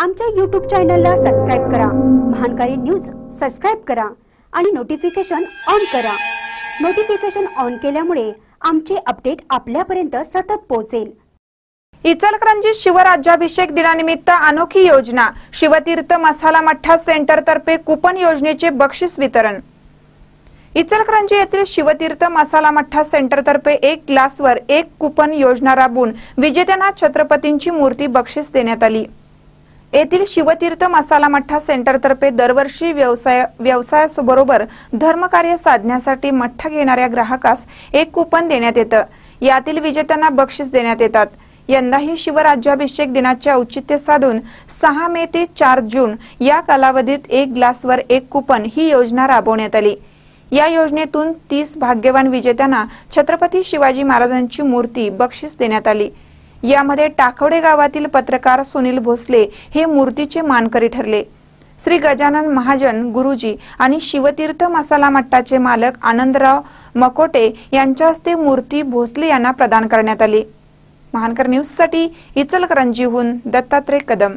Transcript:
आमच्या यूट्यूब चॅनलला सबस्क्राईब करा महानकारी न्यूज सबस्क्राईब करा आणि नोटिफिकेशन ऑन करा नोटिफिकेशन ऑन केल्यामुळे आमचे अपडेट आपल्यापर्यंत सतत पोहोचेल इचलकरंजी शिवराज्याभिषेक दिनानिमित्त अनोखी योजना शिवतीर्थ मसाला मठा सेंटर तर्फे कुपन योजनेचे बक्षीस वितरण इचलकरंजी येथील शिवतीर्थ मसाला मठा सेंटर सेंटरतर्फे एक ग्लासवर एक कुपन योजना राबवून विजेत्यांना छत्रपतींची मूर्ती बक्षीस देण्यात आली येथील शिवतीर्थ मसाला मठ्ठा सेंटरतर्फे दरवर्षी व्यवसाय व्यवसायासोबरोबर धर्मकार्य साधण्यासाठी मठ्ठा घेणाऱ्या ग्राहकास एक कुपन देण्यात येतं यातील विजेत्यांना बक्षीस देण्यात येतात यंदाही शिवराज्याभिषेक दिनाच्या औचित्य साधून सहा मे ते चार जून या कालावधीत एक ग्लासवर एक कुपन ही योजना राबवण्यात आली या योजनेतून तीस भाग्यवान विजेत्यांना छत्रपती शिवाजी महाराजांची मूर्ती बक्षीस देण्यात आली यामध्ये टाकवडे गावातील पत्रकार सुनील भोसले हे मूर्तीचे मानकरी ठरले श्री गजानन महाजन गुरुजी आणि शिवतीर्थ मसाला मट्टाचे मालक आनंदराव मकोटे यांच्या हस्ते मूर्ती भोसले यांना प्रदान करण्यात आली महानकर न्यूज साठी इचलकरंजीहून दत्तात्रय कदम